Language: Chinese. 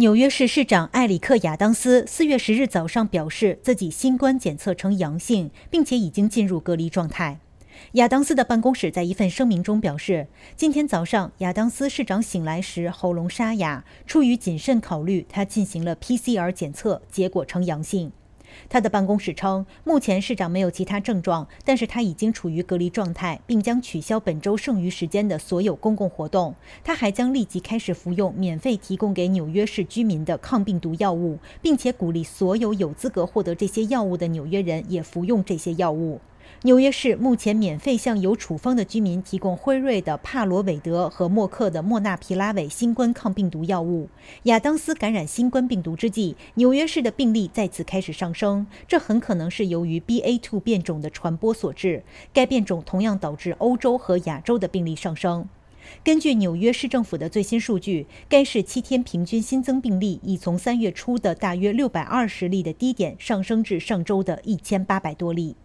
纽约市市长艾里克·亚当斯四月十日早上表示，自己新冠检测呈阳性，并且已经进入隔离状态。亚当斯的办公室在一份声明中表示，今天早上亚当斯市长醒来时喉咙沙哑，出于谨慎考虑，他进行了 PCR 检测，结果呈阳性。他的办公室称，目前市长没有其他症状，但是他已经处于隔离状态，并将取消本周剩余时间的所有公共活动。他还将立即开始服用免费提供给纽约市居民的抗病毒药物，并且鼓励所有有资格获得这些药物的纽约人也服用这些药物。纽约市目前免费向有处方的居民提供辉瑞的帕罗韦德和默克的莫纳皮拉韦新冠抗病毒药物。亚当斯感染新冠病毒之际，纽约市的病例再次开始上升，这很可能是由于 B A two 变种的传播所致。该变种同样导致欧洲和亚洲的病例上升。根据纽约市政府的最新数据，该市七天平均新增病例已从三月初的大约六百二十例的低点上升至上周的一千八百多例。